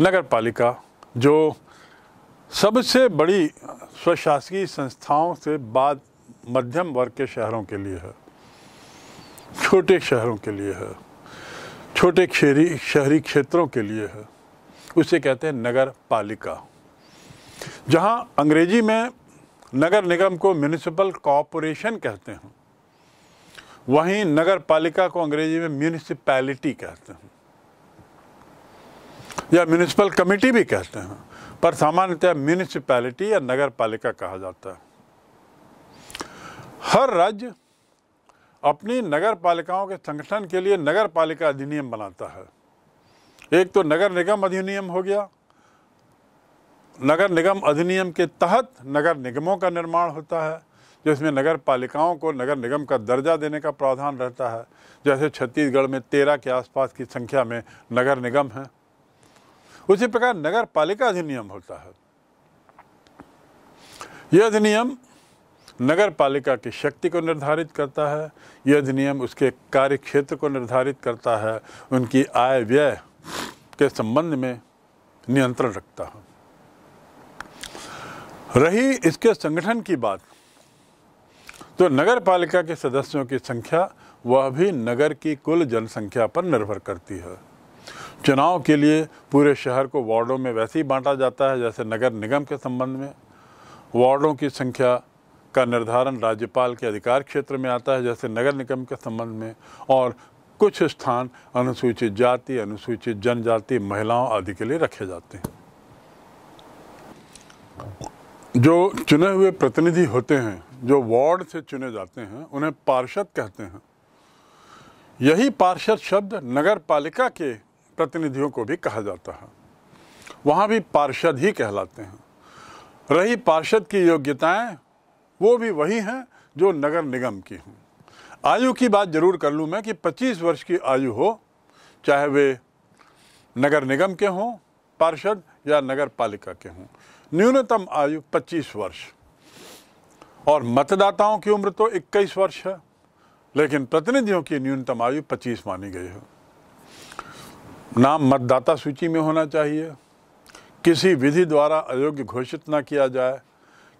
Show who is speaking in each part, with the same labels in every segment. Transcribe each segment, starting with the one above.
Speaker 1: नगर पालिका जो सबसे बड़ी स्वशासकीय संस्थाओं से बाद मध्यम वर्ग के शहरों के लिए है छोटे शहरों के लिए है छोटे शहरी शहरी क्षेत्रों के लिए है उसे कहते हैं नगर पालिका जहाँ अंग्रेजी में नगर निगम को म्यूनिसिपल कॉरपोरेशन कहते हैं वहीं नगर पालिका को अंग्रेजी में म्यूनिसिपैलिटी कहते हैं या म्यूनिसिपल कमेटी भी कहते हैं पर सामान्यतः म्यूनिसिपैलिटी या नगर पालिका कहा जाता है हर राज्य अपनी नगर पालिकाओं के संगठन के लिए नगर पालिका अधिनियम बनाता है एक तो नगर निगम अधिनियम हो गया नगर निगम अधिनियम के तहत नगर निगमों का निर्माण होता है जिसमें नगर पालिकाओं को नगर निगम का दर्जा देने का प्रावधान रहता है जैसे छत्तीसगढ़ में तेरह के आसपास की संख्या में नगर निगम हैं उसी प्रकार नगर पालिका अधिनियम होता है यह अधिनियम नगर पालिका की शक्ति को निर्धारित करता है यह अधिनियम उसके कार्य क्षेत्र को निर्धारित करता है उनकी आय व्यय के संबंध में नियंत्रण रखता है रही इसके संगठन की बात तो नगर पालिका के सदस्यों की संख्या वह भी नगर की कुल जनसंख्या पर निर्भर करती है चुनाव के लिए पूरे शहर को वार्डों में वैसे ही बांटा जाता है जैसे नगर निगम के संबंध में वार्डों की संख्या का निर्धारण राज्यपाल के अधिकार क्षेत्र में आता है जैसे नगर निगम के संबंध में और कुछ स्थान अनुसूचित जाति अनुसूचित जनजाति महिलाओं आदि के लिए रखे जाते हैं जो चुने हुए प्रतिनिधि होते हैं जो वार्ड से चुने जाते हैं उन्हें पार्षद कहते हैं यही पार्षद शब्द नगर पालिका के प्रतिनिधियों को भी कहा जाता है वहाँ भी पार्षद ही कहलाते हैं रही पार्षद की योग्यताएं वो भी वही हैं जो नगर निगम की हों आयु की बात जरूर कर लूँ मैं कि 25 वर्ष की आयु हो चाहे वे नगर निगम के हों पार्षद या नगर पालिका के हों न्यूनतम आयु 25 वर्ष और मतदाताओं की उम्र तो 21 वर्ष है लेकिन प्रतिनिधियों की न्यूनतम आयु 25 मानी गई है नाम मतदाता सूची में होना चाहिए किसी विधि द्वारा अयोग्य घोषित ना किया जाए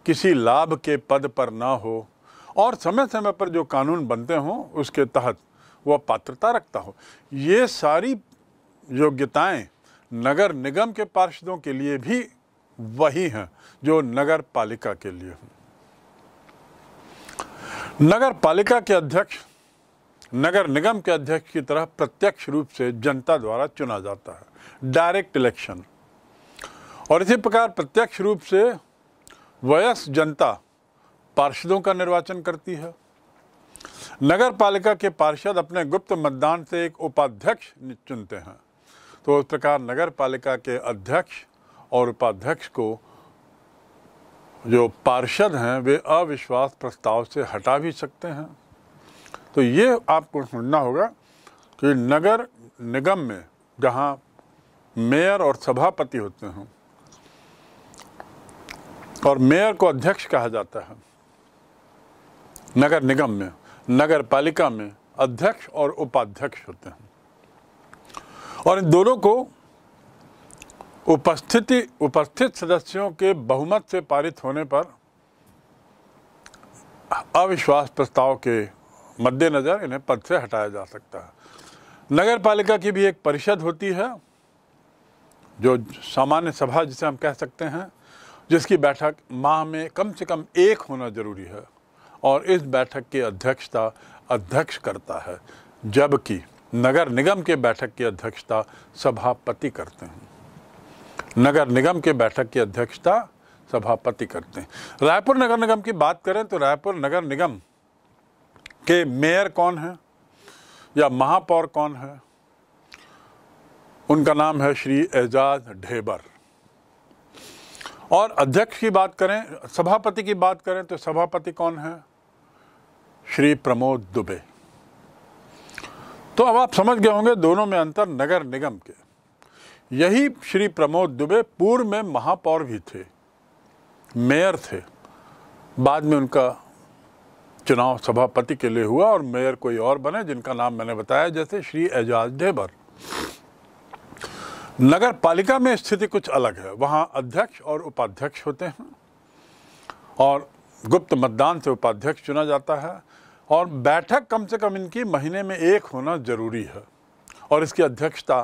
Speaker 1: किसी लाभ के पद पर ना हो और समय समय पर जो कानून बनते हों उसके तहत वह पात्रता रखता हो ये सारी योग्यताएं नगर निगम के पार्षदों के लिए भी वही हैं जो नगर पालिका के लिए हों नगर पालिका के अध्यक्ष नगर निगम के अध्यक्ष की तरह प्रत्यक्ष रूप से जनता द्वारा चुना जाता है डायरेक्ट इलेक्शन और इसी प्रकार प्रत्यक्ष रूप से वयस्क जनता पार्षदों का निर्वाचन करती है नगर पालिका के पार्षद अपने गुप्त मतदान से एक उपाध्यक्ष चुनते हैं तो उस प्रकार नगर पालिका के अध्यक्ष और उपाध्यक्ष को जो पार्षद हैं वे अविश्वास प्रस्ताव से हटा भी सकते हैं तो ये आपको सुनना होगा कि नगर निगम में जहाँ मेयर और सभापति होते हैं और मेयर को अध्यक्ष कहा जाता है नगर निगम में नगर पालिका में अध्यक्ष और उपाध्यक्ष होते हैं और इन दोनों को उपस्थिति उपस्थित सदस्यों के बहुमत से पारित होने पर अविश्वास प्रस्ताव के मद्देनज़र इन्हें पद से हटाया जा सकता है नगर पालिका की भी एक परिषद होती है जो सामान्य सभा जिसे हम कह सकते हैं जिसकी बैठक माह में कम से कम एक होना ज़रूरी है और इस बैठक की अध्यक्षता अध्यक्ष करता है जबकि नगर निगम के बैठक की अध्यक्षता सभापति करते हैं नगर निगम के बैठक की अध्यक्षता सभापति करते हैं रायपुर नगर निगम की बात करें तो रायपुर नगर निगम कि मेयर कौन है या महापौर कौन है उनका नाम है श्री एजाज ढेबर और अध्यक्ष की बात करें सभापति की बात करें तो सभापति कौन है श्री प्रमोद दुबे तो अब आप समझ गए होंगे दोनों में अंतर नगर निगम के यही श्री प्रमोद दुबे पूर्व में महापौर भी थे मेयर थे बाद में उनका चुनाव सभापति के लिए हुआ और मेयर कोई और बने जिनका नाम मैंने बताया जैसे श्री एजाज ढेबर नगर पालिका में स्थिति कुछ अलग है वहाँ अध्यक्ष और उपाध्यक्ष होते हैं और गुप्त मतदान से उपाध्यक्ष चुना जाता है और बैठक कम से कम इनकी महीने में एक होना जरूरी है और इसकी अध्यक्षता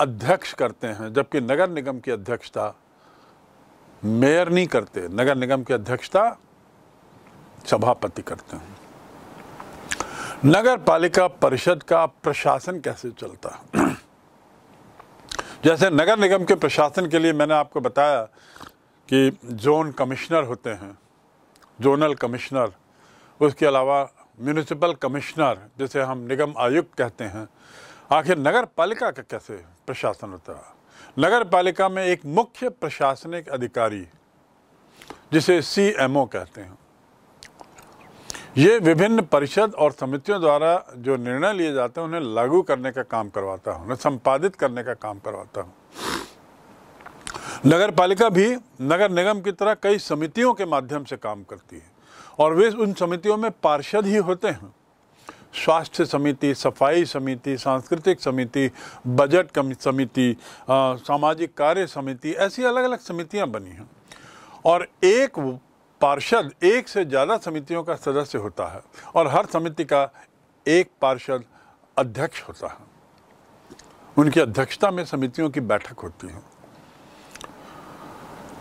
Speaker 1: अध्यक्ष करते हैं जबकि नगर निगम की अध्यक्षता मेयर नहीं करते नगर निगम की अध्यक्षता सभापति करते हैं नगर पालिका परिषद का प्रशासन कैसे चलता है जैसे नगर निगम के प्रशासन के लिए मैंने आपको बताया कि जोन कमिश्नर होते हैं जोनल कमिश्नर उसके अलावा म्यूनिसिपल कमिश्नर जिसे हम निगम आयुक्त कहते हैं आखिर नगर पालिका का कैसे प्रशासन होता है नगर पालिका में एक मुख्य प्रशासनिक अधिकारी जिसे सी कहते हैं ये विभिन्न परिषद और समितियों द्वारा जो निर्णय लिए जाते हैं उन्हें लागू करने का काम करवाता हूँ उन्हें संपादित करने का काम करवाता हूँ नगर पालिका भी नगर निगम की तरह कई समितियों के माध्यम से काम करती है और वे उन समितियों में पार्षद ही होते हैं स्वास्थ्य समिति सफाई समिति सांस्कृतिक समिति बजट समिति सामाजिक कार्य समिति ऐसी अलग अलग समितियाँ बनी हैं और एक पार्षद एक से ज़्यादा समितियों का सदस्य होता है और हर समिति का एक पार्षद अध्यक्ष होता है उनकी अध्यक्षता में समितियों की बैठक होती है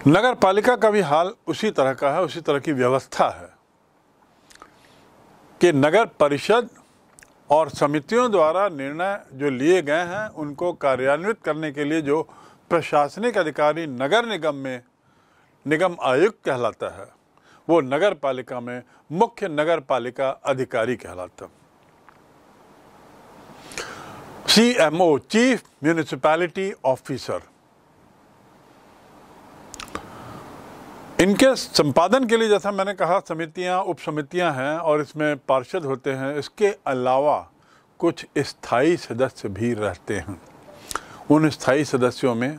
Speaker 1: नगर पालिका का भी हाल उसी तरह का है उसी तरह की व्यवस्था है कि नगर परिषद और समितियों द्वारा निर्णय जो लिए गए हैं उनको कार्यान्वित करने के लिए जो प्रशासनिक अधिकारी नगर निगम में निगम आयुक्त कहलाता है वो नगर पालिका में मुख्य नगर पालिका अधिकारी कहलाता C M O chief municipality officer इनके संपादन के लिए जैसा मैंने कहा समितियां उप समितियाँ हैं और इसमें पार्षद होते हैं इसके अलावा कुछ स्थायी सदस्य भी रहते हैं उन स्थायी सदस्यों में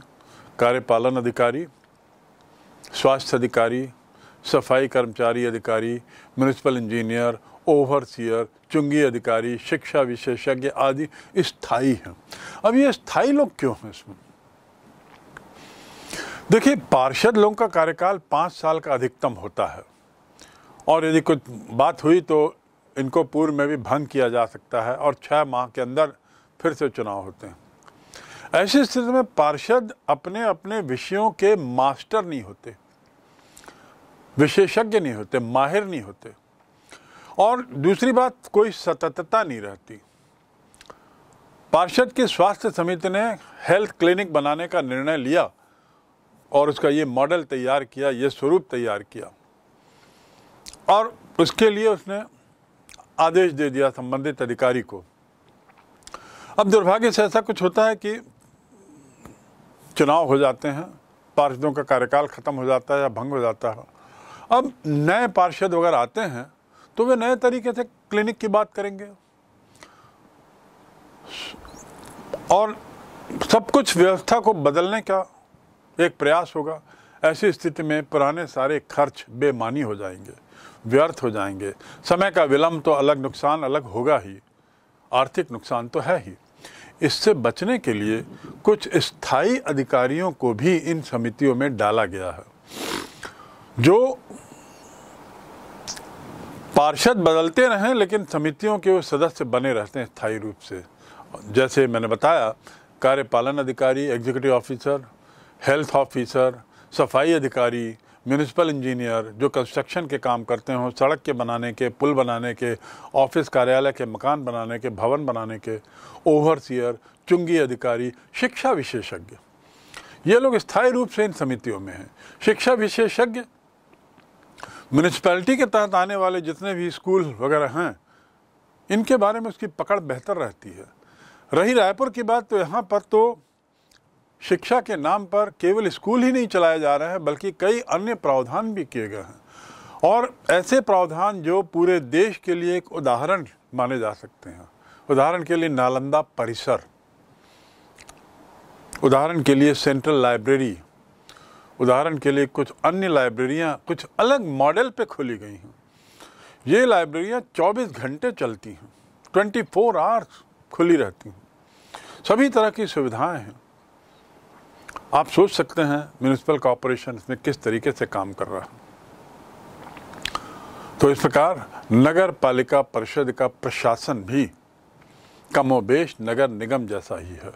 Speaker 1: कार्यपालन अधिकारी स्वास्थ्य अधिकारी सफाई कर्मचारी अधिकारी म्यूनसिपल इंजीनियर ओवरसीयर चुंगी अधिकारी शिक्षा विशेषज्ञ आदि स्थाई हैं अब ये स्थाई लोग क्यों हैं इसमें देखिए पार्षद लोगों का कार्यकाल पाँच साल का अधिकतम होता है और यदि कुछ बात हुई तो इनको पूर्व में भी भंग किया जा सकता है और छः माह के अंदर फिर से चुनाव होते हैं ऐसी स्थिति में पार्षद अपने अपने विषयों के मास्टर नहीं होते विशेषज्ञ नहीं होते माहिर नहीं होते और दूसरी बात कोई सततता नहीं रहती पार्षद की स्वास्थ्य समिति ने हेल्थ क्लिनिक बनाने का निर्णय लिया और उसका ये मॉडल तैयार किया ये स्वरूप तैयार किया और उसके लिए उसने आदेश दे दिया संबंधित अधिकारी को अब दुर्भाग्य से ऐसा कुछ होता है कि चुनाव हो जाते हैं पार्षदों का कार्यकाल ख़त्म हो जाता है या भंग हो जाता है अब नए पार्षद वगैरह आते हैं तो वे नए तरीके से क्लिनिक की बात करेंगे और सब कुछ व्यवस्था को बदलने का एक प्रयास होगा ऐसी स्थिति में पुराने सारे खर्च बेमानी हो जाएंगे व्यर्थ हो जाएंगे समय का विलम्ब तो अलग नुकसान अलग होगा ही आर्थिक नुकसान तो है ही इससे बचने के लिए कुछ स्थायी अधिकारियों को भी इन समितियों में डाला गया है जो पार्षद बदलते रहें लेकिन समितियों के वो सदस्य बने रहते हैं स्थायी रूप से जैसे मैंने बताया कार्यपालन अधिकारी एग्जीक्यूटिव ऑफिसर हेल्थ ऑफिसर सफाई अधिकारी म्यूनिसिपल इंजीनियर जो कंस्ट्रक्शन के काम करते हों सड़क के बनाने के पुल बनाने के ऑफिस कार्यालय के मकान बनाने के भवन बनाने के ओवरसियर चुंगी अधिकारी शिक्षा विशेषज्ञ ये लोग स्थायी रूप से इन समितियों में हैं शिक्षा विशेषज्ञ म्यूनसिपैलिटी के तहत आने वाले जितने भी स्कूल वगैरह हैं इनके बारे में उसकी पकड़ बेहतर रहती है रही रायपुर की बात तो यहाँ पर तो शिक्षा के नाम पर केवल स्कूल ही नहीं चलाए जा रहे हैं बल्कि कई अन्य प्रावधान भी किए गए हैं और ऐसे प्रावधान जो पूरे देश के लिए एक उदाहरण माने जा सकते हैं उदाहरण के लिए नालंदा परिसर उदाहरण के लिए सेंट्रल लाइब्रेरी उदाहरण के लिए कुछ अन्य लाइब्रेरियाँ कुछ अलग मॉडल पे खोली गई हैं ये लाइब्रेरियाँ 24 घंटे चलती हैं 24 फोर आवर्स खुली रहती हैं सभी तरह की सुविधाएं हैं आप सोच सकते हैं म्यूनिसिपल कॉरपोरेशन इसमें किस तरीके से काम कर रहा है तो इस प्रकार नगर पालिका परिषद का प्रशासन भी कमोबेश नगर निगम जैसा ही है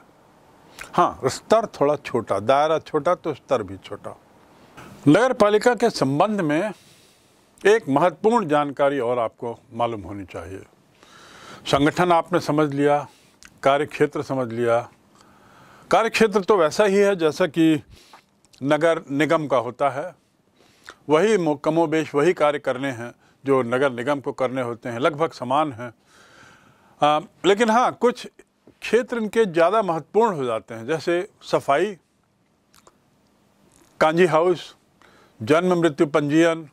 Speaker 1: हाँ स्तर थोड़ा छोटा दायरा छोटा तो स्तर भी छोटा नगर पालिका के संबंध में एक महत्वपूर्ण जानकारी और आपको मालूम होनी चाहिए संगठन आपने समझ लिया कार्य क्षेत्र समझ लिया कार्य क्षेत्र तो वैसा ही है जैसा कि नगर निगम का होता है वही कमोबेश वही कार्य करने हैं जो नगर निगम को करने होते हैं लगभग समान हैं लेकिन हाँ कुछ क्षेत्र इनके ज़्यादा महत्वपूर्ण हो जाते हैं जैसे सफाई कांजी हाउस जन्म मृत्यु पंजीयन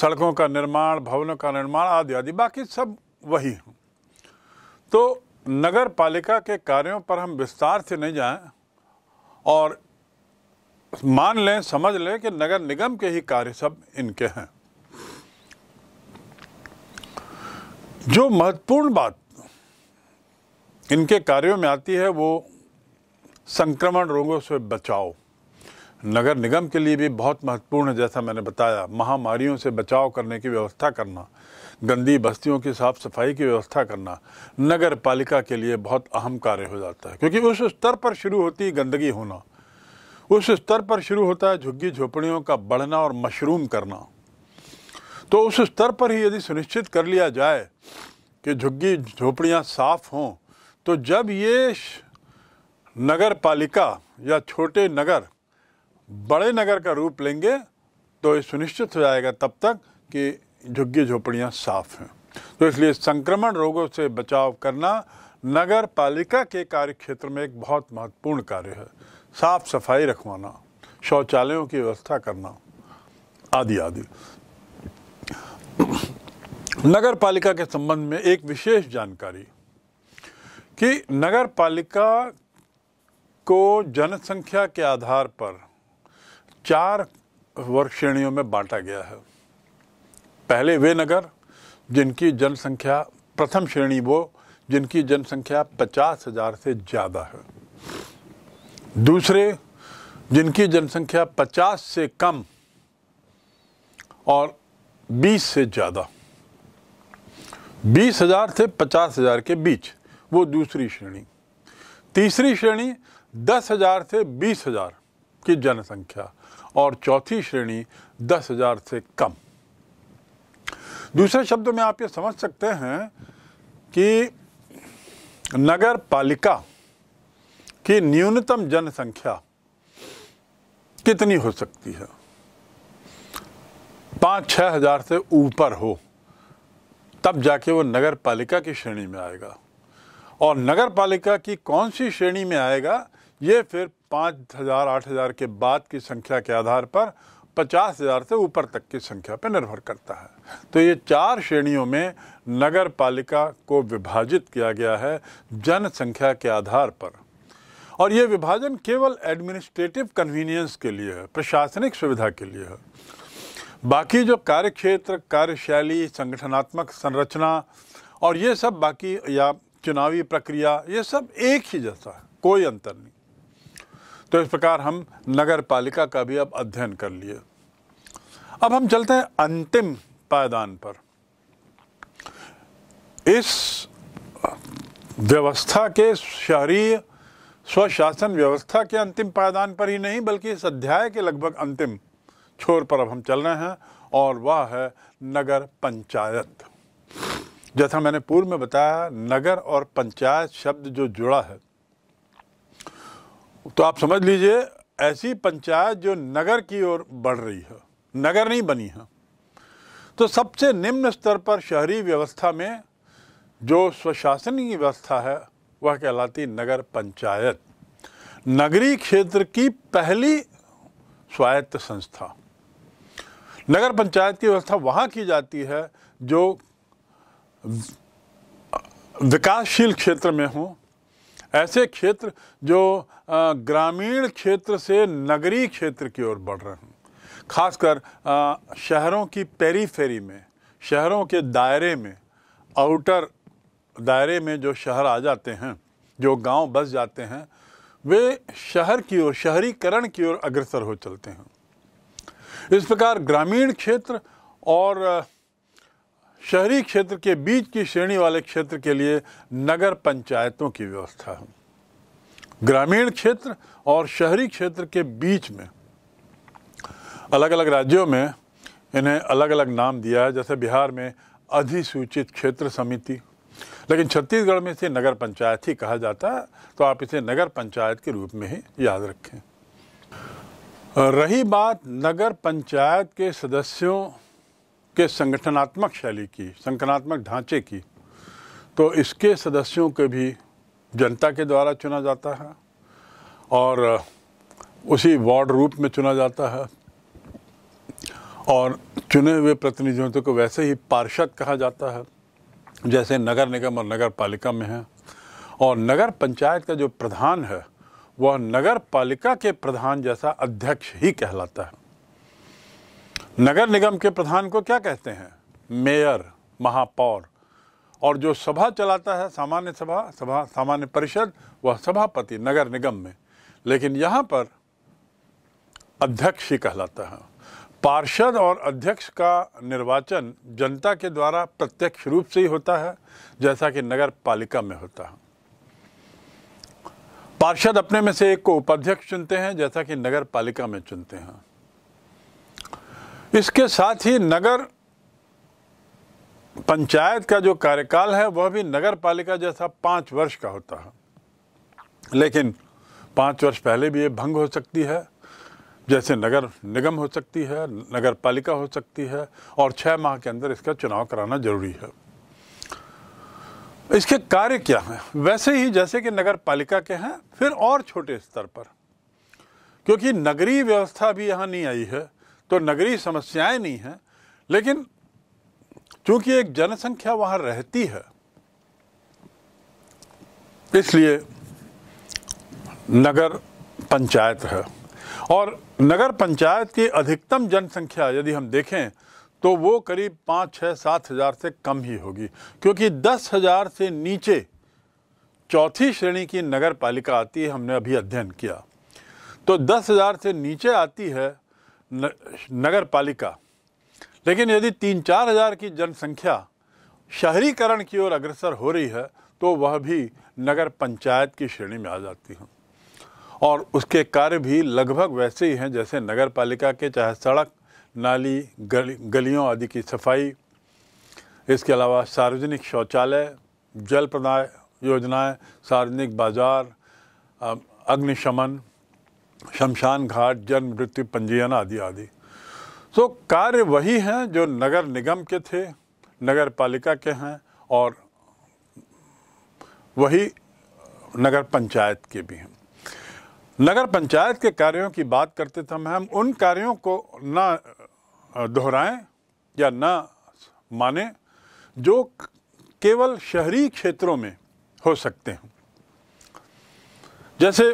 Speaker 1: सड़कों का निर्माण भवनों का निर्माण आदि आदि बाकी सब वही हैं तो नगर पालिका के कार्यों पर हम विस्तार से नहीं जाएं और मान लें समझ लें कि नगर निगम के ही कार्य सब इनके हैं जो महत्वपूर्ण बात इनके कार्यों में आती है वो संक्रमण रोगों से बचाव नगर निगम के लिए भी बहुत महत्वपूर्ण है जैसा मैंने बताया महामारियों से बचाव करने की व्यवस्था करना गंदी बस्तियों की साफ सफाई की व्यवस्था करना नगर पालिका के लिए बहुत अहम कार्य हो जाता है क्योंकि उस स्तर पर शुरू होती गंदगी होना उस स्तर पर शुरू होता है झुग्गी झोपड़ियों का बढ़ना और मशरूम करना तो उस स्तर पर ही यदि सुनिश्चित कर लिया जाए कि झुग्गी झोपड़ियाँ साफ हों तो जब ये नगर पालिका या छोटे नगर बड़े नगर का रूप लेंगे तो ये सुनिश्चित हो जाएगा तब तक कि झुग्गी झोपड़ियाँ साफ हैं तो इसलिए संक्रमण रोगों से बचाव करना नगर पालिका के कार्य क्षेत्र में एक बहुत महत्वपूर्ण कार्य है साफ सफाई रखवाना शौचालयों की व्यवस्था करना आदि आदि नगर पालिका के संबंध में एक विशेष जानकारी कि नगर पालिका को जनसंख्या के आधार पर चार वर्ग श्रेणियों में बांटा गया है पहले वे नगर जिनकी जनसंख्या प्रथम श्रेणी वो जिनकी जनसंख्या पचास हजार से ज़्यादा है दूसरे जिनकी जनसंख्या पचास से कम और बीस से ज़्यादा बीस हजार से पचास हजार के बीच वो दूसरी श्रेणी तीसरी श्रेणी दस हज़ार से बीस हज़ार की जनसंख्या और चौथी श्रेणी दस हज़ार से कम दूसरे शब्दों में आप ये समझ सकते हैं कि नगर पालिका की न्यूनतम जनसंख्या कितनी हो सकती है पाँच छः हज़ार से ऊपर हो तब जाके वो नगर पालिका की श्रेणी में आएगा और नगर पालिका की कौन सी श्रेणी में आएगा ये फिर पाँच हज़ार आठ हज़ार के बाद की संख्या के आधार पर पचास हज़ार से ऊपर तक की संख्या पर निर्भर करता है तो ये चार श्रेणियों में नगर पालिका को विभाजित किया गया है जनसंख्या के आधार पर और ये विभाजन केवल एडमिनिस्ट्रेटिव कन्वीनियंस के लिए है प्रशासनिक सुविधा के लिए है बाकी जो कार्य क्षेत्र कार्यशैली संगठनात्मक संरचना और ये सब बाकी या चुनावी प्रक्रिया ये सब एक ही जैसा है कोई अंतर नहीं तो इस प्रकार हम नगर पालिका का भी अब अध्ययन कर लिए अब हम चलते हैं अंतिम पायदान पर इस व्यवस्था के शहरी स्वशासन व्यवस्था के अंतिम पायदान पर ही नहीं बल्कि इस अध्याय के लगभग अंतिम छोर पर अब हम चल रहे हैं और वह है नगर पंचायत जैसा मैंने पूर्व में बताया नगर और पंचायत शब्द जो जुड़ा है तो आप समझ लीजिए ऐसी पंचायत जो नगर की ओर बढ़ रही है नगर नहीं बनी है तो सबसे निम्न स्तर पर शहरी व्यवस्था में जो स्वशासन की व्यवस्था है वह कहलाती नगर पंचायत नगरीय क्षेत्र की पहली स्वायत्त संस्था नगर पंचायत की व्यवस्था वहाँ की जाती है जो विकासशील क्षेत्र में हों ऐसे क्षेत्र जो ग्रामीण क्षेत्र से नगरीय क्षेत्र की ओर बढ़ रहे हैं खासकर शहरों की पेरीफेरी में शहरों के दायरे में आउटर दायरे में जो शहर आ जाते हैं जो गांव बस जाते हैं वे शहर की ओर शहरीकरण की ओर अग्रसर हो चलते हैं इस प्रकार ग्रामीण क्षेत्र और शहरी क्षेत्र के बीच की श्रेणी वाले क्षेत्र के लिए नगर पंचायतों की व्यवस्था ग्रामीण क्षेत्र और शहरी क्षेत्र के बीच में अलग अलग राज्यों में इन्हें अलग अलग नाम दिया है जैसे बिहार में अधिसूचित क्षेत्र समिति लेकिन छत्तीसगढ़ में इसे नगर पंचायत ही कहा जाता है तो आप इसे नगर पंचायत के रूप में ही याद रखें रही बात नगर पंचायत के सदस्यों के संगठनात्मक शैली की संगठनात्मक ढांचे की तो इसके सदस्यों को भी जनता के द्वारा चुना जाता है और उसी वार्ड रूप में चुना जाता है और चुने हुए प्रतिनिधियों को वैसे ही पार्षद कहा जाता है जैसे नगर निगम और नगर पालिका में है और नगर पंचायत का जो प्रधान है वह नगर पालिका के प्रधान जैसा अध्यक्ष ही कहलाता है नगर निगम के प्रधान को क्या कहते हैं मेयर महापौर और जो सभा चलाता है सामान्य सभा सभा सामान्य परिषद वह सभापति नगर निगम में लेकिन यहाँ पर अध्यक्ष ही कहलाता है पार्षद और अध्यक्ष का निर्वाचन जनता के द्वारा प्रत्यक्ष रूप से ही होता है जैसा कि नगर पालिका में होता है पार्षद अपने में से एक को उपाध्यक्ष चुनते हैं जैसा कि नगर पालिका में चुनते हैं इसके साथ ही नगर पंचायत का जो कार्यकाल है वह भी नगर पालिका जैसा पाँच वर्ष का होता है लेकिन पाँच वर्ष पहले भी ये भंग हो सकती है जैसे नगर निगम हो सकती है नगर पालिका हो सकती है और छः माह के अंदर इसका चुनाव कराना जरूरी है इसके कार्य क्या हैं वैसे ही जैसे कि नगर पालिका के हैं फिर और छोटे स्तर पर क्योंकि नगरीय व्यवस्था भी यहाँ नहीं आई है तो नगरीय समस्याएं नहीं हैं लेकिन चूंकि एक जनसंख्या वहाँ रहती है इसलिए नगर पंचायत है और नगर पंचायत की अधिकतम जनसंख्या यदि हम देखें तो वो करीब पाँच छः सात हज़ार से कम ही होगी क्योंकि दस हज़ार से नीचे चौथी श्रेणी की नगर पालिका आती है हमने अभी अध्ययन किया तो दस हज़ार से नीचे आती है नगर पालिका लेकिन यदि तीन चार हजार की जनसंख्या शहरीकरण की ओर अग्रसर हो रही है तो वह भी नगर पंचायत की श्रेणी में आ जाती है और उसके कार्य भी लगभग वैसे ही हैं जैसे नगर पालिका के चाहे सड़क नाली गली गलियों आदि की सफाई इसके अलावा सार्वजनिक शौचालय जल प्रदाय योजनाएं सार्वजनिक बाजार अग्निशमन शमशान घाट जन्म मृत्यु पंजीयन आदि आदि तो कार्य वही हैं जो नगर निगम के थे नगर पालिका के हैं और वही नगर पंचायत के भी हैं नगर पंचायत के कार्यों की बात करते थे हम हम उन कार्यों को ना दोहराएं या ना माने जो केवल शहरी क्षेत्रों में हो सकते हैं जैसे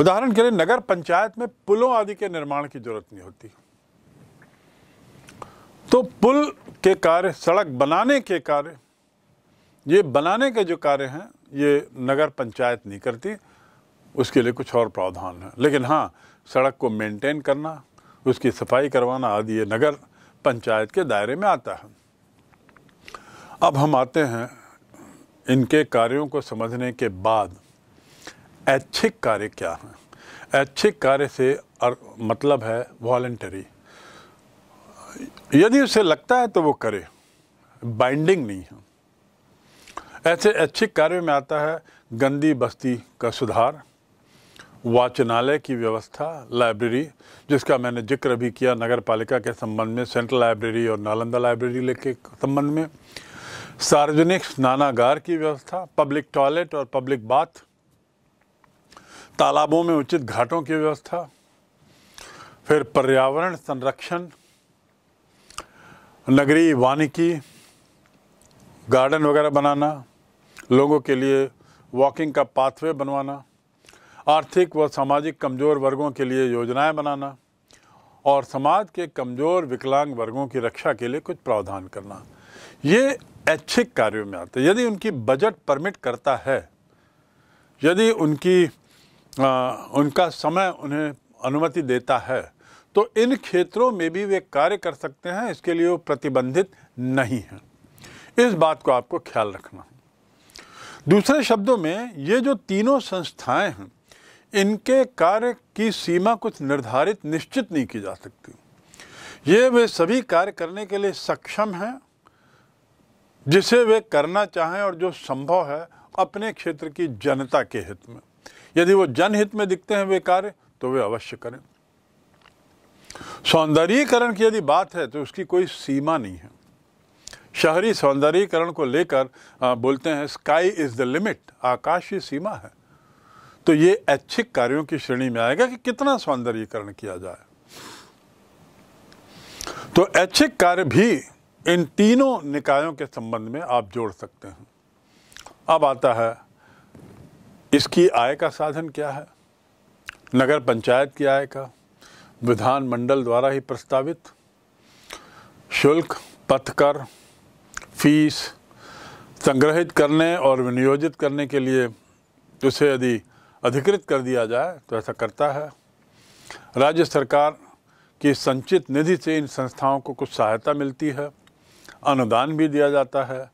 Speaker 1: उदाहरण के लिए नगर पंचायत में पुलों आदि के निर्माण की जरूरत नहीं होती तो पुल के कार्य सड़क बनाने के कार्य ये बनाने के जो कार्य हैं ये नगर पंचायत नहीं करती उसके लिए कुछ और प्रावधान है लेकिन हाँ सड़क को मेंटेन करना उसकी सफाई करवाना आदि ये नगर पंचायत के दायरे में आता है अब हम आते हैं इनके कार्यों को समझने के बाद ऐच्छिक कार्य क्या हैं ऐच्छिक कार्य से और मतलब है वॉल्टरी यदि उसे लगता है तो वो करे बाइंडिंग नहीं है ऐसे ऐच्छिक कार्य में आता है गंदी बस्ती का सुधार वाचनालय की व्यवस्था लाइब्रेरी जिसका मैंने जिक्र भी किया नगर पालिका के संबंध में सेंट्रल लाइब्रेरी और नालंदा लाइब्रेरी के संबंध में सार्वजनिक स्नानागार की व्यवस्था पब्लिक टॉयलेट और पब्लिक बाथ तालाबों में उचित घाटों की व्यवस्था फिर पर्यावरण संरक्षण नगरीय वानिकी गार्डन वगैरह बनाना लोगों के लिए वॉकिंग का पाथवे बनवाना आर्थिक व सामाजिक कमज़ोर वर्गों के लिए योजनाएं बनाना और समाज के कमज़ोर विकलांग वर्गों की रक्षा के लिए कुछ प्रावधान करना ये ऐच्छिक कार्यों में आते यदि उनकी बजट परमिट करता है यदि उनकी उनका समय उन्हें अनुमति देता है तो इन क्षेत्रों में भी वे कार्य कर सकते हैं इसके लिए वो प्रतिबंधित नहीं हैं इस बात को आपको ख्याल रखना दूसरे शब्दों में ये जो तीनों संस्थाएं हैं इनके कार्य की सीमा कुछ निर्धारित निश्चित नहीं की जा सकती ये वे सभी कार्य करने के लिए सक्षम हैं जिसे वे करना चाहें और जो संभव है अपने क्षेत्र की जनता के हित में यदि वो जनहित में दिखते हैं वे कार्य तो वे अवश्य करें सौंदर्यीकरण की यदि बात है तो उसकी कोई सीमा नहीं है शहरी सौंदर्यीकरण को लेकर बोलते हैं स्काई इज़ द लिमिट आकाश ही सीमा है तो ये ऐच्छिक कार्यों की श्रेणी में आएगा कि कितना सौंदर्यीकरण किया जाए तो ऐच्छिक कार्य भी इन तीनों निकायों के संबंध में आप जोड़ सकते हैं अब आता है इसकी आय का साधन क्या है नगर पंचायत की आय का विधानमंडल द्वारा ही प्रस्तावित शुल्क पथकर फीस संग्रहित करने और विनियोजित करने के लिए उसे यदि अधिकृत कर दिया जाए तो ऐसा करता है राज्य सरकार की संचित निधि से इन संस्थाओं को कुछ सहायता मिलती है अनुदान भी दिया जाता है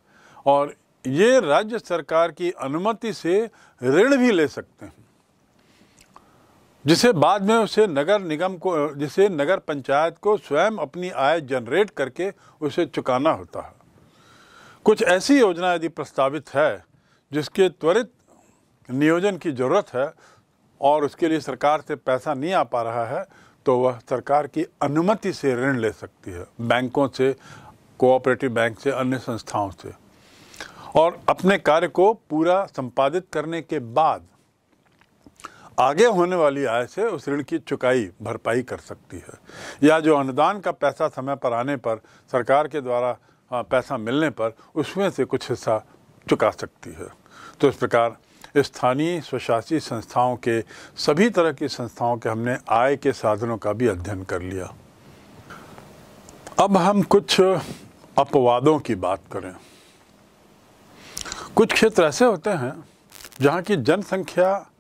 Speaker 1: और ये राज्य सरकार की अनुमति से ऋण भी ले सकते हैं जिसे बाद में उसे नगर निगम को जिसे नगर पंचायत को स्वयं अपनी आय जनरेट करके उसे चुकाना होता है कुछ ऐसी योजना यदि प्रस्तावित है जिसके त्वरित नियोजन की ज़रूरत है और उसके लिए सरकार से पैसा नहीं आ पा रहा है तो वह सरकार की अनुमति से ऋण ले सकती है बैंकों से कोऑपरेटिव बैंक से अन्य संस्थाओं से और अपने कार्य को पूरा संपादित करने के बाद आगे होने वाली आय से उस ऋण की चुकाई भरपाई कर सकती है या जो अनुदान का पैसा समय पर आने पर सरकार के द्वारा पैसा मिलने पर उसमें से कुछ हिस्सा चुका सकती है तो इस प्रकार स्थानीय स्वशासी संस्थाओं के सभी तरह की संस्थाओं के हमने आय के साधनों का भी अध्ययन कर लिया अब हम कुछ अपवादों की बात करें कुछ क्षेत्र ऐसे होते हैं जहाँ की जनसंख्या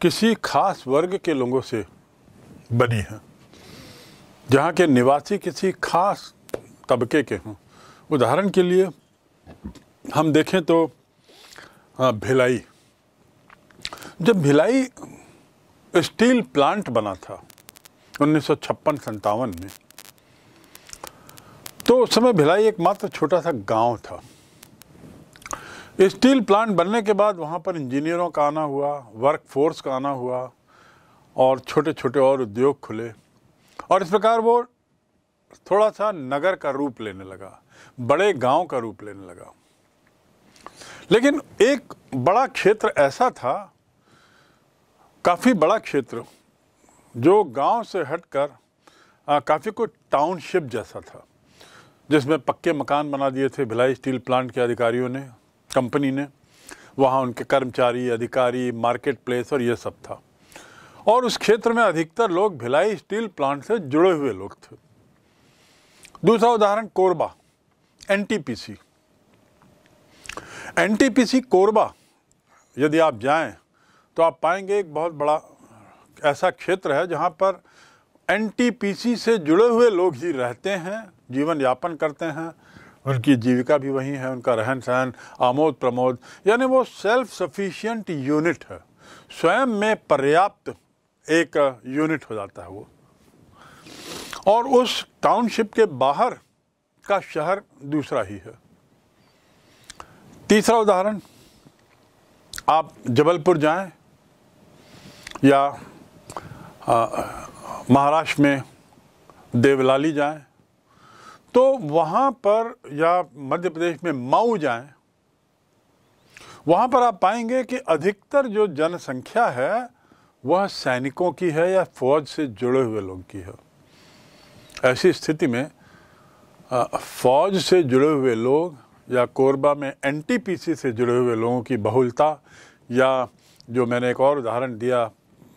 Speaker 1: किसी खास वर्ग के लोगों से बनी है जहाँ के निवासी किसी खास तबके के हों उदाहरण के लिए हम देखें तो भिलाई जब भिलाई स्टील प्लांट बना था उन्नीस सौ छप्पन में तो उस समय भिलाई एकमात्र छोटा सा गांव था स्टील प्लांट बनने के बाद वहाँ पर इंजीनियरों का आना हुआ वर्क फोर्स का आना हुआ और छोटे छोटे और उद्योग खुले और इस प्रकार वो थोड़ा सा नगर का रूप लेने लगा बड़े गांव का रूप लेने लगा लेकिन एक बड़ा क्षेत्र ऐसा था काफ़ी बड़ा क्षेत्र जो गांव से हटकर काफ़ी कुछ टाउनशिप जैसा था जिसमें पक्के मकान बना दिए थे भिलाई स्टील प्लांट के अधिकारियों ने कंपनी ने वहाँ उनके कर्मचारी अधिकारी मार्केट प्लेस और ये सब था और उस क्षेत्र में अधिकतर लोग भिलाई स्टील प्लांट से जुड़े हुए लोग थे दूसरा उदाहरण कोरबा एनटीपीसी एनटीपीसी कोरबा यदि आप जाएं तो आप पाएंगे एक बहुत बड़ा ऐसा क्षेत्र है जहां पर एनटीपीसी से जुड़े हुए लोग ही रहते हैं जीवन यापन करते हैं उनकी जीविका भी वहीं है उनका रहन सहन आमोद प्रमोद यानी वो सेल्फ सफिशियंट यूनिट है स्वयं में पर्याप्त एक यूनिट हो जाता है वो और उस टाउनशिप के बाहर का शहर दूसरा ही है तीसरा उदाहरण आप जबलपुर जाएं या महाराष्ट्र में देवलाली जाएं तो वहाँ पर या मध्य प्रदेश में मऊ जाए वहाँ पर आप पाएंगे कि अधिकतर जो जनसंख्या है वह सैनिकों की है या फौज से जुड़े हुए लोगों की है ऐसी स्थिति में फौज से जुड़े हुए लोग या कोरबा में एनटीपीसी से जुड़े हुए लोगों की बहुलता या जो मैंने एक और उदाहरण दिया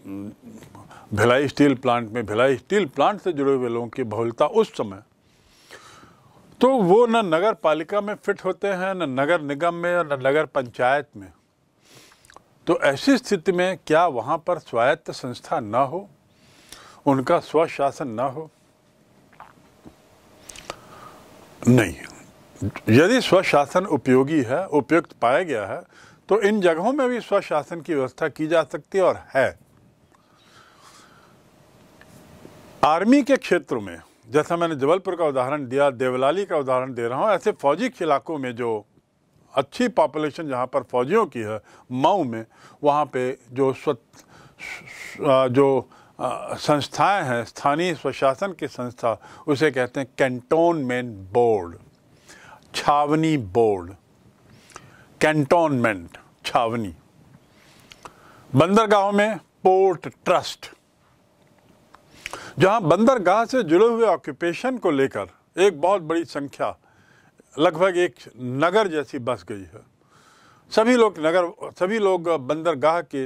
Speaker 1: भिलाई स्टील प्लांट में भिलाई स्टील प्लांट से जुड़े हुए लोगों की बहुलता उस समय तो वो न नगर पालिका में फिट होते हैं न नगर निगम में और न नगर पंचायत में तो ऐसी स्थिति में क्या वहाँ पर स्वायत्त संस्था ना हो उनका स्वशासन ना हो नहीं यदि स्वशासन उपयोगी है उपयुक्त पाया गया है तो इन जगहों में भी स्वशासन की व्यवस्था की जा सकती है और है आर्मी के क्षेत्र में जैसा मैंने जबलपुर का उदाहरण दिया देवलाली का उदाहरण दे रहा हूँ ऐसे फौजी इलाकों में जो अच्छी पॉपुलेशन जहाँ पर फौजियों की है मऊ में वहाँ पे जो स्व जो संस्थाएं हैं स्थानीय स्वशासन की संस्था उसे कहते हैं कैंटोनमेंट बोर्ड छावनी बोर्ड कैंटोनमेंट छावनी बंदरगाहों में पोर्ट ट्रस्ट जहां बंदरगाह से जुड़े हुए ऑक्यूपेशन को लेकर एक बहुत बड़ी संख्या लगभग एक नगर जैसी बस गई है सभी लोग नगर सभी लोग बंदरगाह के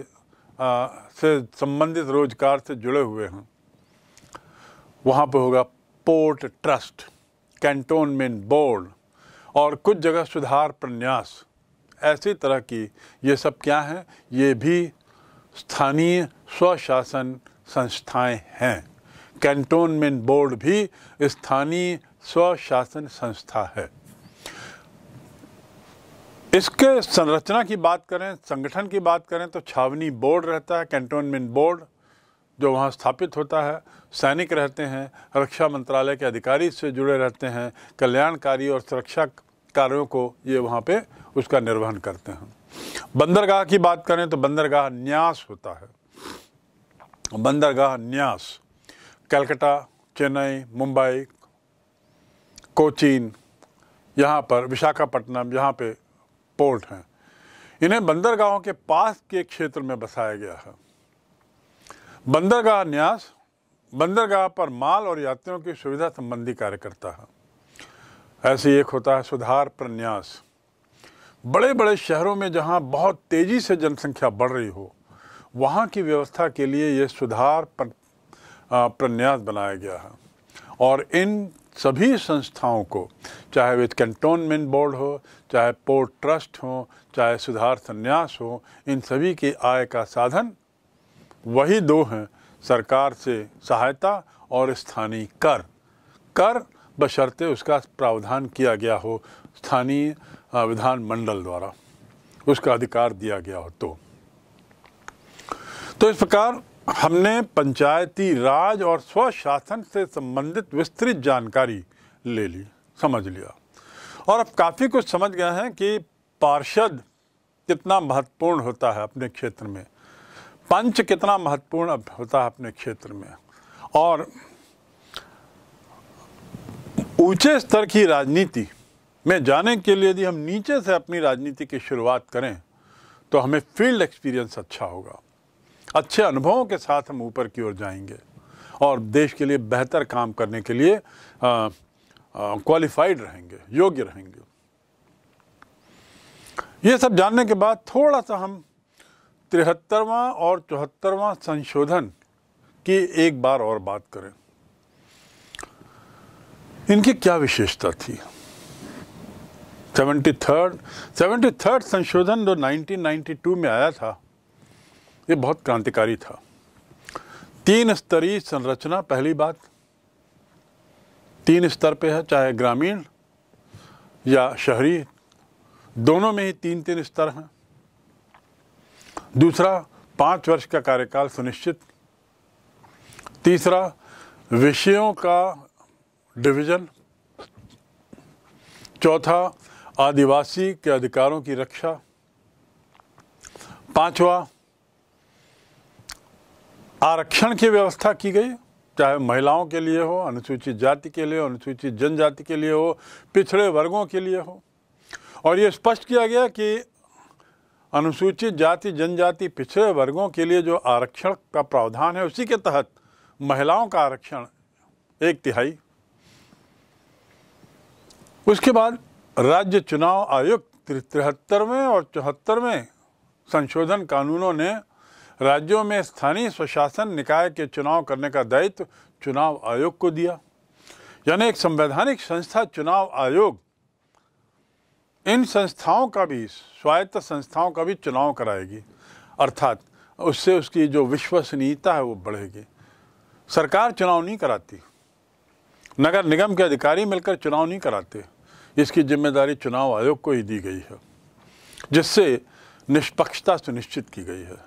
Speaker 1: आ, से संबंधित रोजगार से जुड़े हुए हैं वहाँ पर होगा पोर्ट ट्रस्ट कैंटोनमेंट बोर्ड और कुछ जगह सुधार प्रन्यास ऐसी तरह की ये सब क्या हैं ये भी स्थानीय स्वशासन संस्थाएं हैं कैंटोनमेंट बोर्ड भी स्थानीय स्वशासन संस्था है इसके संरचना की बात करें संगठन की बात करें तो छावनी बोर्ड रहता है कैंटोनमेंट बोर्ड जो वहाँ स्थापित होता है सैनिक रहते हैं रक्षा मंत्रालय के अधिकारी से जुड़े रहते हैं कल्याणकारी और सुरक्षा कार्यों को ये वहाँ पे उसका निर्वहन करते हैं बंदरगाह की बात करें तो बंदरगाह न्यास होता है बंदरगाह न्यास कलकत्ता चेन्नई मुंबई कोचीन यहाँ पर विशाखापट्टनम यहाँ पे पोर्ट हैं इन्हें बंदरगाहों के पास के क्षेत्र में बसाया गया है बंदरगाह न्यास बंदरगाह पर माल और यात्रियों की सुविधा संबंधी कार्य करता है ऐसे एक होता है सुधार प्रन्यास बड़े बड़े शहरों में जहाँ बहुत तेज़ी से जनसंख्या बढ़ रही हो वहाँ की व्यवस्था के लिए ये सुधार प्रन्यास बनाया गया है और इन सभी संस्थाओं को चाहे वे कंटोनमेंट बोर्ड हो चाहे पोर्ट ट्रस्ट हो चाहे सुधार संन्यास हो इन सभी की आय का साधन वही दो हैं सरकार से सहायता और स्थानीय कर कर बशर्ते उसका प्रावधान किया गया हो स्थानीय विधान मंडल द्वारा उसका अधिकार दिया गया हो तो, तो इस प्रकार हमने पंचायती राज और स्वशासन से संबंधित विस्तृत जानकारी ले ली समझ लिया और अब काफ़ी कुछ समझ गए हैं कि पार्षद कितना महत्वपूर्ण होता है अपने क्षेत्र में पंच कितना महत्वपूर्ण होता है अपने क्षेत्र में और ऊंचे स्तर की राजनीति में जाने के लिए यदि हम नीचे से अपनी राजनीति की शुरुआत करें तो हमें फील्ड एक्सपीरियंस अच्छा होगा अच्छे अनुभवों के साथ हम ऊपर की ओर जाएंगे और देश के लिए बेहतर काम करने के लिए क्वालिफाइड रहेंगे योग्य रहेंगे ये सब जानने के बाद थोड़ा सा हम तिहत्तरवां और चौहत्तरवां संशोधन की एक बार और बात करें इनकी क्या विशेषता थी सेवेंटी थर्ड सेवेंटी थर्ड संशोधन जो 1992 में आया था ये बहुत क्रांतिकारी था तीन स्तरीय संरचना पहली बात तीन स्तर पे है चाहे ग्रामीण या शहरी दोनों में ही तीन तीन स्तर हैं दूसरा पाँच वर्ष का कार्यकाल सुनिश्चित तीसरा विषयों का डिवीजन चौथा आदिवासी के अधिकारों की रक्षा पांचवा आरक्षण की व्यवस्था की गई चाहे महिलाओं के लिए हो अनुसूचित जाति के लिए हो अनुसूचित जनजाति के लिए हो पिछड़े वर्गों के लिए हो और ये स्पष्ट किया गया कि अनुसूचित जाति जनजाति पिछड़े वर्गों के लिए जो आरक्षण का प्रावधान है उसी के तहत महिलाओं का आरक्षण एक तिहाई उसके बाद राज्य चुनाव आयुक्त तिहत्तरवें और चौहत्तरवें संशोधन कानूनों ने राज्यों में स्थानीय स्वशासन निकाय के चुनाव करने का दायित्व चुनाव आयोग को दिया यानी एक संवैधानिक संस्था चुनाव आयोग इन संस्थाओं का भी स्वायत्त संस्थाओं का भी चुनाव कराएगी अर्थात उससे उसकी जो विश्वसनीयता है वो बढ़ेगी सरकार चुनाव नहीं कराती नगर निगम के अधिकारी मिलकर चुनाव नहीं कराते इसकी जिम्मेदारी चुनाव आयोग को ही दी गई है जिससे निष्पक्षता सुनिश्चित की गई है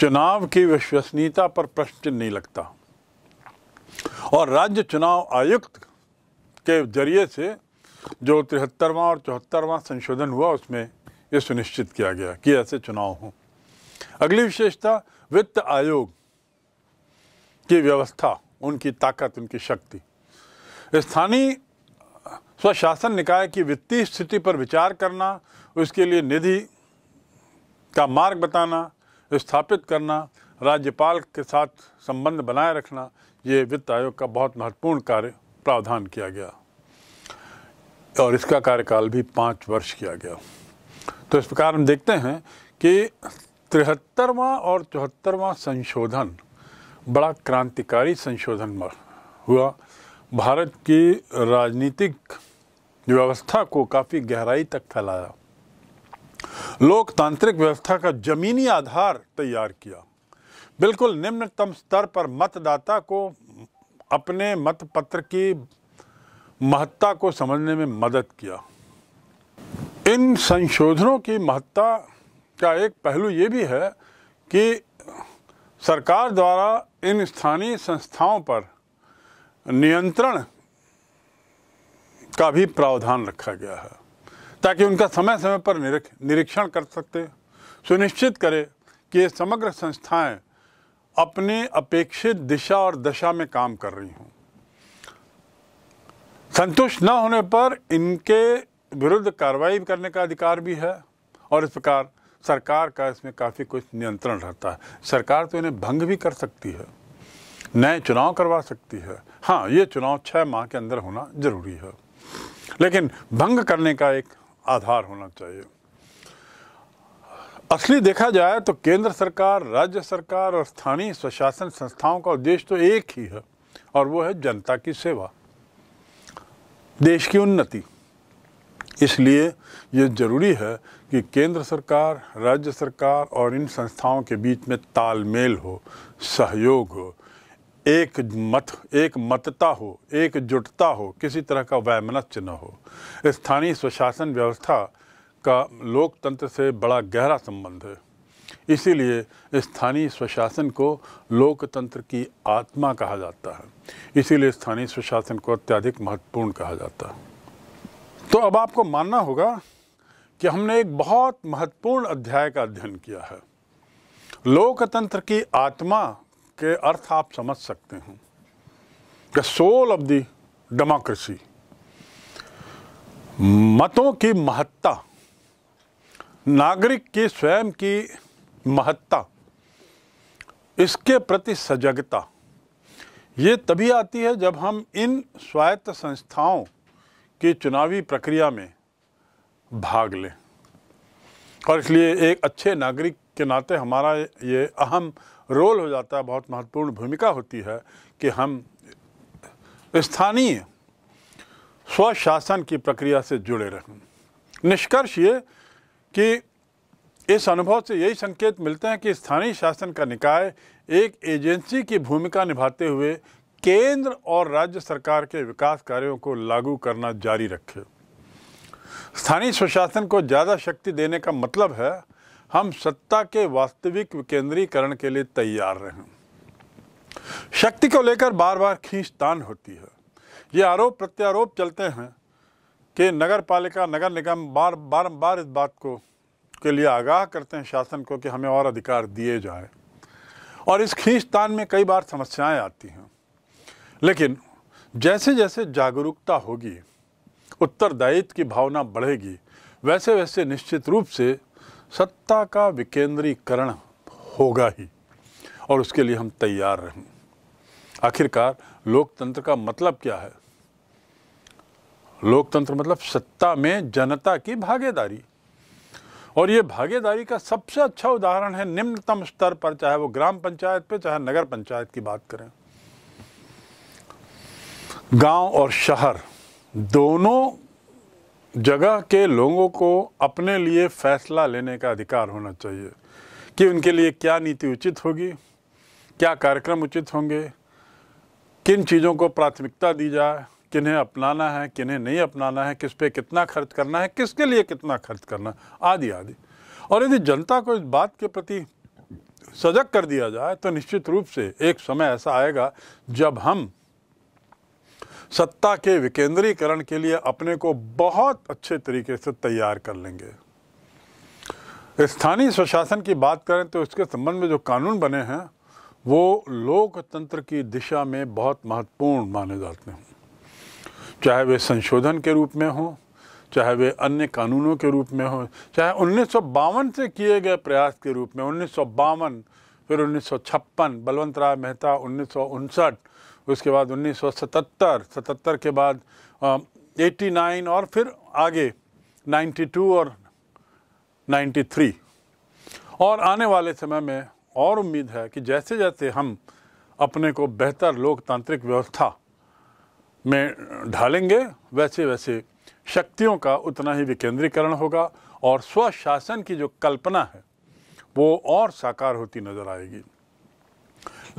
Speaker 1: चुनाव की विश्वसनीयता पर प्रश्न नहीं लगता और राज्य चुनाव आयुक्त के जरिए से जो तिहत्तरवां और चौहत्तरवां संशोधन हुआ उसमें यह सुनिश्चित किया गया कि ऐसे चुनाव हों अगली विशेषता वित्त आयोग की व्यवस्था उनकी ताकत उनकी शक्ति स्थानीय स्वशासन निकाय की वित्तीय स्थिति पर विचार करना उसके लिए निधि का मार्ग बताना स्थापित करना राज्यपाल के साथ संबंध बनाए रखना ये वित्त आयोग का बहुत महत्वपूर्ण कार्य प्रावधान किया गया और इसका कार्यकाल भी पाँच वर्ष किया गया तो इस प्रकार हम देखते हैं कि तिहत्तरवा और चौहत्तरवा संशोधन बड़ा क्रांतिकारी संशोधन हुआ भारत की राजनीतिक व्यवस्था को काफ़ी गहराई तक फैलाया लोकतांत्रिक व्यवस्था का जमीनी आधार तैयार किया बिल्कुल निम्नतम स्तर पर मतदाता को अपने मत पत्र की महत्ता को समझने में मदद किया इन संशोधनों की महत्ता का एक पहलू ये भी है कि सरकार द्वारा इन स्थानीय संस्थाओं पर नियंत्रण का भी प्रावधान रखा गया है ताकि उनका समय समय पर निरीक्षण कर सकते सुनिश्चित करें कि ये समग्र संस्थाएं अपने अपेक्षित दिशा और दशा में काम कर रही हों संतुष्ट न होने पर इनके विरुद्ध कार्रवाई करने का अधिकार भी है और इस प्रकार सरकार का इसमें काफ़ी कुछ नियंत्रण रहता है सरकार तो इन्हें भंग भी कर सकती है नए चुनाव करवा सकती है हाँ ये चुनाव छः माह के अंदर होना जरूरी है लेकिन भंग करने का एक आधार होना चाहिए असली देखा जाए तो केंद्र सरकार राज्य सरकार और स्थानीय स्वशासन संस्थाओं का उद्देश्य तो एक ही है और वो है जनता की सेवा देश की उन्नति इसलिए ये जरूरी है कि केंद्र सरकार राज्य सरकार और इन संस्थाओं के बीच में तालमेल हो सहयोग हो एक मत एक मतता हो एकजुटता हो किसी तरह का वैमनस्य न हो स्थानीय स्वशासन व्यवस्था का लोकतंत्र से बड़ा गहरा संबंध है इसीलिए स्थानीय स्वशासन को लोकतंत्र की आत्मा कहा जाता है इसीलिए स्थानीय स्वशासन को अत्याधिक महत्वपूर्ण कहा जाता है तो अब आपको मानना होगा कि हमने एक बहुत महत्वपूर्ण अध्याय का अध्ययन किया है लोकतंत्र की आत्मा के अर्थ आप समझ सकते हैं the soul of the democracy मतों की महत्ता नागरिक की स्वयं की महत्ता इसके प्रति सजगता ये तभी आती है जब हम इन स्वायत्त संस्थाओं की चुनावी प्रक्रिया में भाग लें और इसलिए एक अच्छे नागरिक के नाते हमारा ये अहम रोल हो जाता है बहुत महत्वपूर्ण भूमिका होती है कि हम स्थानीय स्वशासन की प्रक्रिया से जुड़े रहें निष्कर्ष ये कि इस अनुभव से यही संकेत मिलते हैं कि स्थानीय शासन का निकाय एक एजेंसी की भूमिका निभाते हुए केंद्र और राज्य सरकार के विकास कार्यों को लागू करना जारी रखे स्थानीय स्वशासन को ज़्यादा शक्ति देने का मतलब है हम सत्ता के वास्तविक विकेंद्रीकरण के लिए तैयार रहें शक्ति को लेकर बार बार खींचतान होती है ये आरोप प्रत्यारोप चलते हैं कि नगर पालिका नगर निगम बार बार बार इस बात को के लिए आगाह करते हैं शासन को कि हमें और अधिकार दिए जाए और इस खींचतान में कई बार समस्याएं आती हैं लेकिन जैसे जैसे जागरूकता होगी उत्तरदायित्व की भावना बढ़ेगी वैसे वैसे निश्चित रूप से सत्ता का विकेंद्रीकरण होगा ही और उसके लिए हम तैयार रहें आखिरकार लोकतंत्र का मतलब क्या है लोकतंत्र मतलब सत्ता में जनता की भागीदारी और ये भागीदारी का सबसे अच्छा उदाहरण है निम्नतम स्तर पर चाहे वो ग्राम पंचायत पे चाहे नगर पंचायत की बात करें गांव और शहर दोनों जगह के लोगों को अपने लिए फैसला लेने का अधिकार होना चाहिए कि उनके लिए क्या नीति उचित होगी क्या कार्यक्रम उचित होंगे किन चीज़ों को प्राथमिकता दी जाए किन्हें अपनाना है किन्हें नहीं अपनाना है किस पे कितना खर्च करना है किसके लिए कितना खर्च करना आदि आदि और यदि जनता को इस बात के प्रति सजग कर दिया जाए तो निश्चित रूप से एक समय ऐसा आएगा जब हम सत्ता के विकेंद्रीकरण के लिए अपने को बहुत अच्छे तरीके से तैयार कर लेंगे स्थानीय स्वशासन की बात करें तो इसके संबंध में जो कानून बने हैं वो लोकतंत्र की दिशा में बहुत महत्वपूर्ण माने जाते हैं चाहे वे संशोधन के रूप में हों चाहे वे अन्य कानूनों के रूप में हों चाहे उन्नीस से किए गए प्रयास के रूप में उन्नीस फिर उन्नीस बलवंत राय मेहता उन्नीस उसके बाद 1977 77 के बाद आ, 89 और फिर आगे 92 और 93 और आने वाले समय में और उम्मीद है कि जैसे जैसे हम अपने को बेहतर लोकतांत्रिक व्यवस्था में ढालेंगे वैसे वैसे शक्तियों का उतना ही विकेंद्रीकरण होगा और स्वशासन की जो कल्पना है वो और साकार होती नज़र आएगी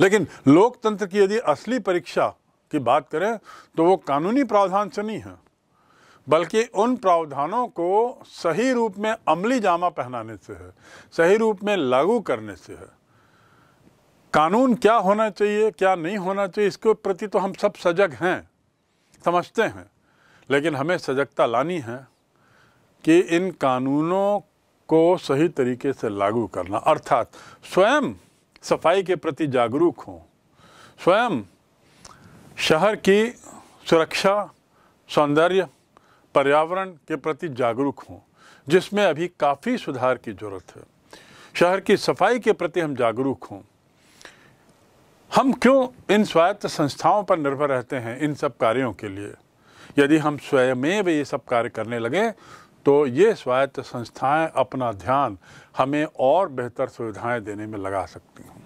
Speaker 1: लेकिन लोकतंत्र की यदि असली परीक्षा की बात करें तो वो कानूनी प्रावधान से नहीं है बल्कि उन प्रावधानों को सही रूप में अमली जामा पहनाने से है सही रूप में लागू करने से है कानून क्या होना चाहिए क्या नहीं होना चाहिए इसके प्रति तो हम सब सजग हैं समझते हैं लेकिन हमें सजगता लानी है कि इन कानूनों को सही तरीके से लागू करना अर्थात स्वयं सफाई के प्रति जागरूक हों स्वयं शहर की सुरक्षा सौंदर्य पर्यावरण के प्रति जागरूक हों जिसमें अभी काफ़ी सुधार की ज़रूरत है शहर की सफाई के प्रति हम जागरूक हों हम क्यों इन स्वायत्त संस्थाओं पर निर्भर रहते हैं इन सब कार्यों के लिए यदि हम स्वयमेव ये सब कार्य करने लगें तो ये स्वायत्त संस्थाएं अपना ध्यान हमें और बेहतर सुविधाएं देने में लगा सकती हैं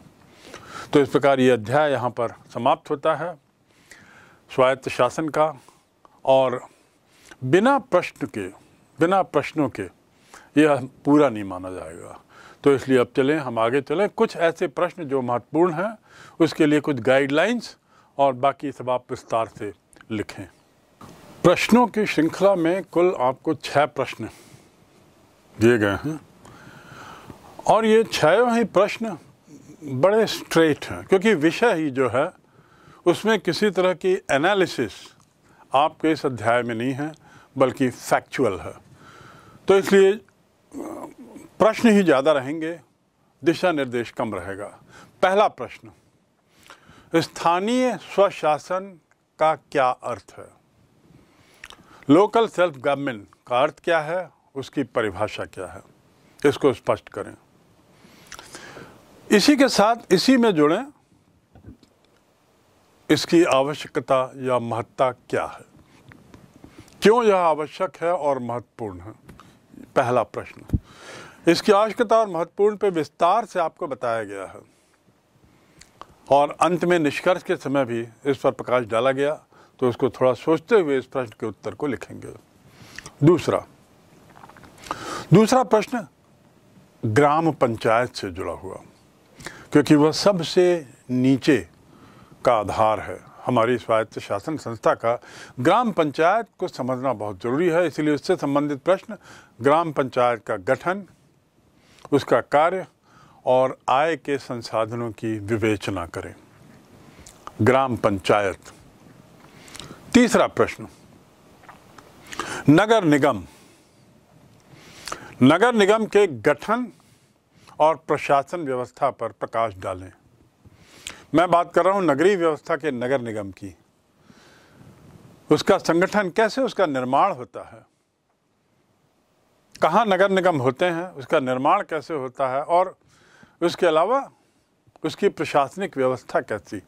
Speaker 1: तो इस प्रकार ये अध्याय यहाँ पर समाप्त होता है स्वायत्त शासन का और बिना प्रश्न के बिना प्रश्नों के यह पूरा नहीं माना जाएगा तो इसलिए अब चलें हम आगे चलें कुछ ऐसे प्रश्न जो महत्वपूर्ण हैं उसके लिए कुछ गाइडलाइंस और बाकी सब आप विस्तार से लिखें प्रश्नों की श्रृंखला में कुल आपको छः प्रश्न दिए गए हैं और ये छयों ही प्रश्न बड़े स्ट्रेट हैं क्योंकि विषय ही जो है उसमें किसी तरह की एनालिसिस आपके इस अध्याय में नहीं है बल्कि फैक्चुअल है तो इसलिए प्रश्न ही ज़्यादा रहेंगे दिशा निर्देश कम रहेगा पहला प्रश्न स्थानीय स्वशासन का क्या अर्थ है लोकल सेल्फ गवर्नमेंट का अर्थ क्या है उसकी परिभाषा क्या है इसको स्पष्ट करें इसी के साथ इसी में जुड़ें इसकी आवश्यकता या महत्ता क्या है क्यों यह आवश्यक है और महत्वपूर्ण है पहला प्रश्न इसकी आवश्यकता और महत्वपूर्ण पे विस्तार से आपको बताया गया है और अंत में निष्कर्ष के समय भी इस पर प्रकाश डाला गया तो उसको थोड़ा सोचते हुए इस प्रश्न के उत्तर को लिखेंगे दूसरा दूसरा प्रश्न ग्राम पंचायत से जुड़ा हुआ क्योंकि वह सबसे नीचे का आधार है हमारी स्वायत्त शासन संस्था का ग्राम पंचायत को समझना बहुत ज़रूरी है इसलिए उससे संबंधित प्रश्न ग्राम पंचायत का गठन उसका कार्य और आय के संसाधनों की विवेचना करें ग्राम पंचायत तीसरा प्रश्न नगर निगम नगर निगम के गठन और प्रशासन व्यवस्था पर प्रकाश डालें मैं बात कर रहा हूं नगरीय व्यवस्था के नगर निगम की उसका संगठन कैसे उसका निर्माण होता है कहाँ नगर निगम होते हैं उसका निर्माण कैसे होता है और उसके अलावा उसकी प्रशासनिक व्यवस्था कैसी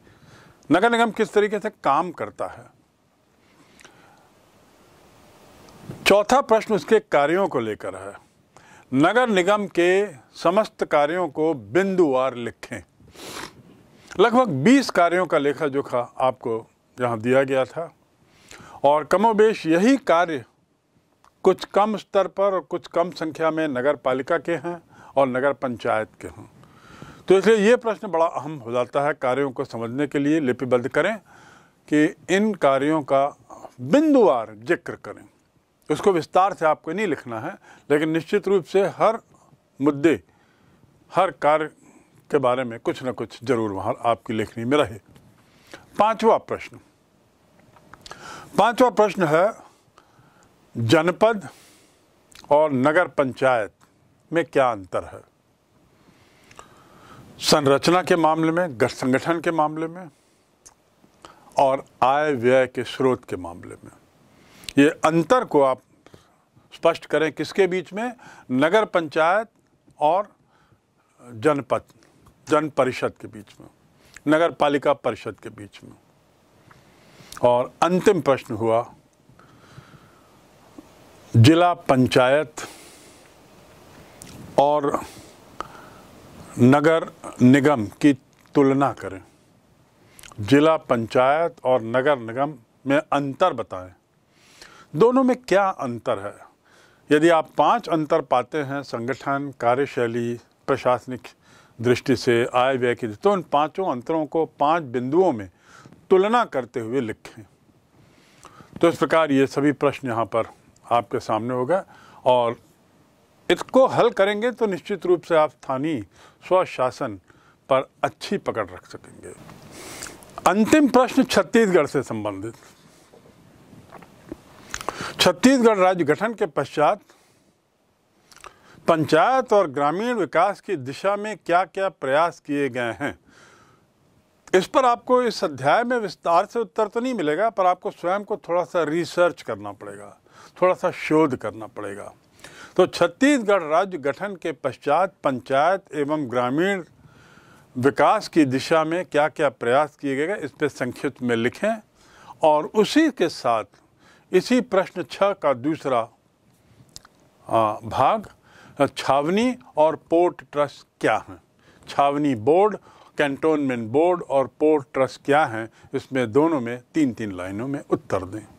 Speaker 1: नगर निगम किस तरीके से काम करता है चौथा प्रश्न उसके कार्यों को लेकर है नगर निगम के समस्त कार्यों को बिंदुवार लिखें लगभग 20 कार्यों का लेखा जोखा आपको यहाँ दिया गया था और कमोबेश यही कार्य कुछ कम स्तर पर और कुछ कम संख्या में नगर पालिका के हैं और नगर पंचायत के हैं तो इसलिए ये प्रश्न बड़ा अहम हो जाता है कार्यों को समझने के लिए लिपिबद्ध करें कि इन कार्यों का बिंदुवार जिक्र करें उसको विस्तार से आपको नहीं लिखना है लेकिन निश्चित रूप से हर मुद्दे हर कार्य के बारे में कुछ ना कुछ जरूर वहाँ आपकी लेखनी में रहे पांचवा प्रश्न पांचवा प्रश्न है जनपद और नगर पंचायत में क्या अंतर है संरचना के मामले में गठ संगठन के मामले में और आय व्यय के स्रोत के मामले में ये अंतर को आप स्पष्ट करें किसके बीच में नगर पंचायत और जनपद जन परिषद के बीच में नगर पालिका परिषद के बीच में और अंतिम प्रश्न हुआ जिला पंचायत और नगर निगम की तुलना करें जिला पंचायत और नगर निगम में अंतर बताएं दोनों में क्या अंतर है यदि आप पांच अंतर पाते हैं संगठन कार्यशैली प्रशासनिक दृष्टि से आय व्यय की तो उन पांचों अंतरों को पांच बिंदुओं में तुलना करते हुए लिखें तो इस प्रकार ये सभी प्रश्न यहाँ पर आपके सामने होगा और इसको हल करेंगे तो निश्चित रूप से आप स्थानीय स्वशासन पर अच्छी पकड़ रख सकेंगे अंतिम प्रश्न छत्तीसगढ़ से संबंधित छत्तीसगढ़ राज्य गठन के पश्चात पंचायत और ग्रामीण विकास की दिशा में क्या क्या प्रयास किए गए हैं इस पर आपको इस अध्याय में विस्तार से उत्तर तो नहीं मिलेगा पर आपको स्वयं को थोड़ा सा रिसर्च करना पड़ेगा थोड़ा सा शोध करना पड़ेगा तो छत्तीसगढ़ राज्य गठन के पश्चात पंचायत एवं ग्रामीण विकास की दिशा में क्या क्या प्रयास किए गए इस पर संक्षिप्त में लिखें और उसी के साथ इसी प्रश्न छः का दूसरा भाग छावनी और पोर्ट ट्रस्ट क्या हैं छावनी बोर्ड कैंटोनमेंट बोर्ड और पोर्ट ट्रस्ट क्या हैं इसमें दोनों में तीन तीन लाइनों में उत्तर दें